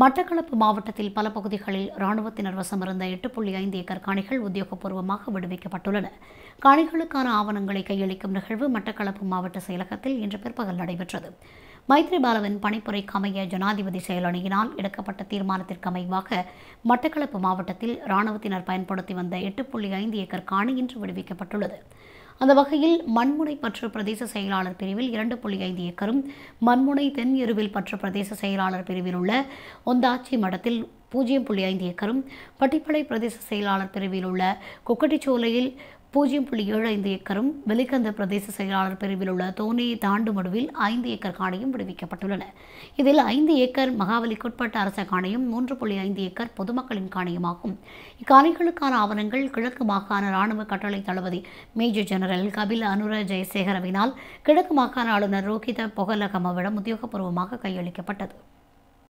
மட்டக்களப்பு மாவட்டத்தில் பல பகுதிகளில் இராணுவத்தினர் வசமிருந்த எட்டு புள்ளி ஐந்து ஏக்கர் காணிகள் உத்தியோகபூர்வமாக விடுவிக்கப்பட்டுள்ளன காணிகளுக்கான ஆவணங்களை கையளிக்கும் நிகழ்வு மட்டக்களப்பு மாவட்ட செயலகத்தில் இன்று பிற்பகல் நடைபெற்றது மைத்ரிபாலவின் பணிப்புரைக்கு அமைய ஜனாதிபதி செயலணியினால் எடுக்கப்பட்ட தீர்மானத்திற்கு அமைவாக மட்டக்களப்பு மாவட்டத்தில் இராணுவத்தினர் பயன்படுத்தி வந்த எட்டு புள்ளி ஐந்து ஏக்கர் காணி இன்று விடுவிக்கப்பட்டுள்ளது அந்த வகையில் மண்முனை பற்று பிரதேச செயலாளர் பிரிவில் இரண்டு புள்ளி ஐந்து ஏக்கரும் மண்முனை தென் எருவில் பற்று பிரதேச செயலாளர் பிரிவில் உள்ள ஒந்தாச்சி மடத்தில் பூஜ்ஜியம் புள்ளி ஐந்து ஏக்கரும் பட்டிப்பளை பிரதேச செயலாளர் பிரிவில் உள்ள கொக்கட்டிச்சோலையில் பூஜ்ஜியம் புள்ளி ஏழு ஐந்து ஏக்கரும் வெலிகந்த பிரதேச செயலாளர் பிரிவில் உள்ள தோனே தாண்டு மடுவில் ஐந்து ஏக்கர் காணையும் விடுவிக்கப்பட்டுள்ளன இதில் ஐந்து ஏக்கர் மகாவலிக்குட்பட்ட அரச காணையும் மூன்று புள்ளி ஐந்து ஏக்கர் பொதுமக்களின் காணையுமாகும் இக்காணிகளுக்கான ஆவணங்கள் கிழக்கு மாகாண இராணுவ கட்டளை தளபதி மேஜர் ஜெனரல் கபில் அனுர ஜெயசேகரவினால் கிழக்கு மாகாண ஆளுநர் ரோஹித பொகலகமவிடம் உத்தியோகபூர்வமாக கையளிக்கப்பட்டது